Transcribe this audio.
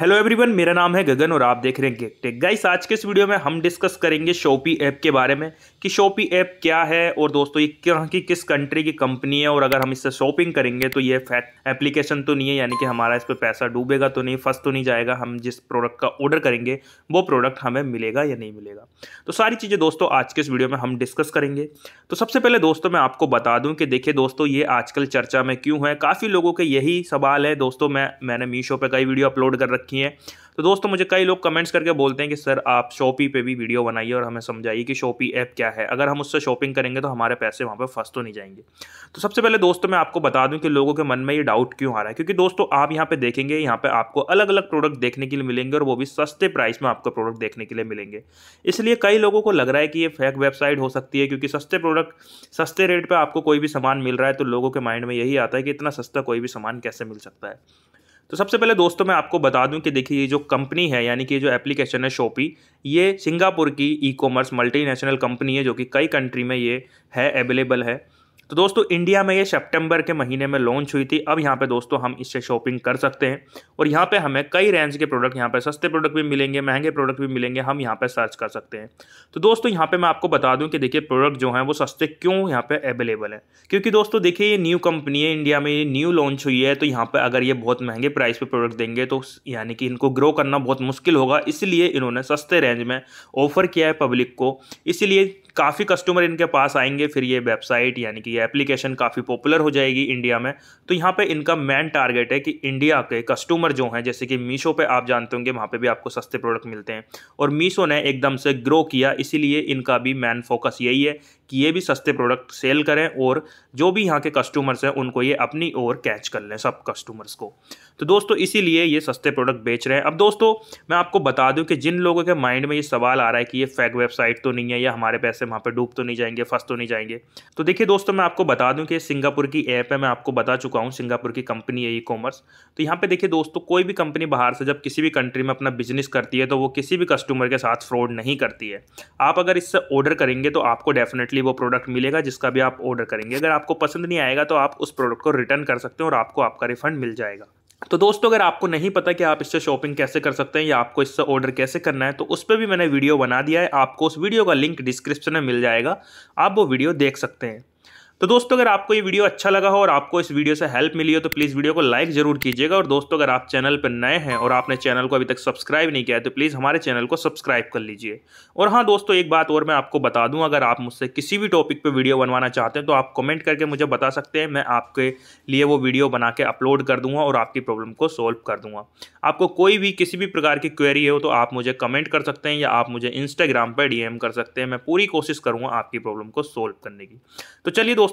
hello everyone मेरा नाम है गगन और आप देख रहे हैं टेक गाइस आज के इस वीडियो में हम डिस्कस करेंगे शोपी ऐप के बारे में कि शोपी ऐप क्या है और दोस्तों ये कहाँ की किस कंट्री की कंपनी है और अगर हम इससे शॉपिंग करेंगे तो ये फैक्ट एप्लीकेशन तो नहीं है यानी कि हमारा इस पर पैसा डूबेगा तो नहीं फंस तो नहीं जाएगा हम जिस प्रोडक्ट का ऑर्डर करेंगे वो प्रोडक्ट हमें मिलेगा या नहीं मिलेगा तो सारी चीज़ें दोस्तों आज के इस वीडियो में हम डिस्कस करेंगे तो सबसे पहले दोस्तों मैं आपको बता दूँ कि देखिए दोस्तों ये आजकल चर्चा में क्यों है काफ़ी लोगों के यही सवाल है दोस्तों मैं मैंने मीशो पर कई वीडियो अपलोड कर रखी रखी हैं तो दोस्तों मुझे कई लोग कमेंट्स करके बोलते हैं कि सर आप शॉपी पे भी वीडियो बनाइए और हमें समझाइए कि शॉपी ऐप क्या है अगर हम उससे शॉपिंग करेंगे तो हमारे पैसे वहाँ पे फंस तो नहीं जाएंगे तो सबसे पहले दोस्तों मैं आपको बता दूं कि लोगों के मन में ये डाउट क्यों आ रहा है क्योंकि दोस्तों आप यहाँ पर देखेंगे यहाँ पर आपको अलग अलग प्रोडक्ट देखने के लिए मिलेंगे और वो भी सस्ते प्राइस में आपको प्रोडक्ट देखने के लिए मिलेंगे इसलिए कई लोगों को लग रहा है कि ये फेक वेबसाइट हो सकती है क्योंकि सस्ते प्रोडक्ट सस्ते रेट पर आपको कोई भी सामान मिल रहा है तो लोगों के माइंड में यही आता है कि इतना सस्ता कोई भी सामान कैसे मिल सकता है तो सबसे पहले दोस्तों मैं आपको बता दूं कि देखिए ये जो कंपनी है यानी कि जो एप्लीकेशन है शोपी ये सिंगापुर की ई कॉमर्स मल्टीनेशनल कंपनी है जो कि कई कंट्री में ये है अवेलेबल है तो दोस्तों इंडिया में ये सितंबर के महीने में लॉन्च हुई थी अब यहाँ पे दोस्तों हम इससे शॉपिंग कर सकते हैं और यहाँ पे हमें कई रेंज के प्रोडक्ट यहाँ पे सस्ते प्रोडक्ट भी मिलेंगे महंगे प्रोडक्ट भी मिलेंगे हम यहाँ पे सर्च कर सकते हैं तो दोस्तों यहाँ पे मैं आपको बता दूँ कि देखिए प्रोडक्ट जो हैं वो सस्ते क्यों यहाँ पर अवेलेबल है क्योंकि दोस्तों देखिए ये न्यू कंपनी है इंडिया में ये न्यू लॉन्च हुई है तो यहाँ पर अगर ये बहुत महंगे प्राइस पर प्रोडक्ट देंगे तो यानी कि इनको ग्रो करना बहुत मुश्किल होगा इसलिए इन्होंने सस्ते रेंज में ऑफर किया है पब्लिक को इसीलिए काफ़ी कस्टमर इनके पास आएंगे फिर ये वेबसाइट यानी कि ये एप्लीकेशन काफ़ी पॉपुलर हो जाएगी इंडिया में तो यहाँ पे इनका मेन टारगेट है कि इंडिया के कस्टमर जो हैं जैसे कि मीशो पे आप जानते होंगे वहाँ पे भी आपको सस्ते प्रोडक्ट मिलते हैं और मीशो ने एकदम से ग्रो किया इसीलिए इनका भी मेन फोकस यही है कि ये भी सस्ते प्रोडक्ट सेल करें और जो भी यहाँ के कस्टमर्स हैं उनको ये अपनी ओर कैच कर लें सब कस्टमर्स को तो दोस्तों इसीलिए ये सस्ते प्रोडक्ट बेच रहे हैं अब दोस्तों मैं आपको बता दूं कि जिन लोगों के माइंड में ये सवाल आ रहा है कि ये फेक वेबसाइट तो नहीं है या हमारे पैसे वहाँ पर डूब तो नहीं जाएंगे फंस तो नहीं जाएंगे तो देखिए दोस्तों मैं आपको बता दूँ कि सिंगापुर की ऐप है मैं आपको बता चुका हूँ सिंगापुर की कंपनी है ई कॉमर्स तो यहाँ पर देखिए दोस्तों कोई भी कंपनी बाहर से जब किसी भी कंट्री में अपना बिजनेस करती है तो वो किसी भी कस्टमर के साथ फ्रॉड नहीं करती है आप अगर इससे ऑर्डर करेंगे तो आपको डेफिनेटली डेफिनेटली वो प्रोडक्ट मिलेगा जिसका भी आप ऑर्डर करेंगे अगर आपको पसंद नहीं आएगा तो आप उस प्रोडक्ट को रिटर्न कर सकते हो और आपको आपका रिफंड मिल जाएगा तो दोस्तों अगर आपको नहीं पता कि आप इससे शॉपिंग कैसे कर सकते हैं या आपको इससे ऑर्डर कैसे करना है तो उस पर भी मैंने वीडियो बना दिया है आपको उस वीडियो का लिंक डिस्क्रिप्शन में मिल जाएगा आप वो वीडियो देख सकते हैं तो दोस्तों अगर आपको ये वीडियो अच्छा लगा हो और आपको इस वीडियो से हेल्प मिली हो तो प्लीज़ वीडियो को लाइक जरूर कीजिएगा और दोस्तों अगर आप चैनल पर नए हैं और आपने चैनल को अभी तक सब्सक्राइब नहीं किया है तो प्लीज़ हमारे चैनल को सब्सक्राइब कर लीजिए और हाँ दोस्तों एक बात और मैं आपको बता दूँ अगर आप मुझसे किसी भी टॉपिक पर वीडियो बनवाना चाहते हैं तो आप कमेंट करके मुझे बता सकते हैं मैं आपके लिए वो वीडियो बना के अपलोड कर दूँगा और आपकी प्रॉब्लम को सोल्व कर दूँगा आपको कोई भी किसी भी प्रकार की क्वेरी हो तो आप मुझे कमेंट कर सकते हैं या आप मुझे इंस्टाग्राम पर डी कर सकते हैं मैं पूरी कोशिश करूँगा आपकी प्रॉब्लम को सोल्व करने की तो चलिए दोस्तों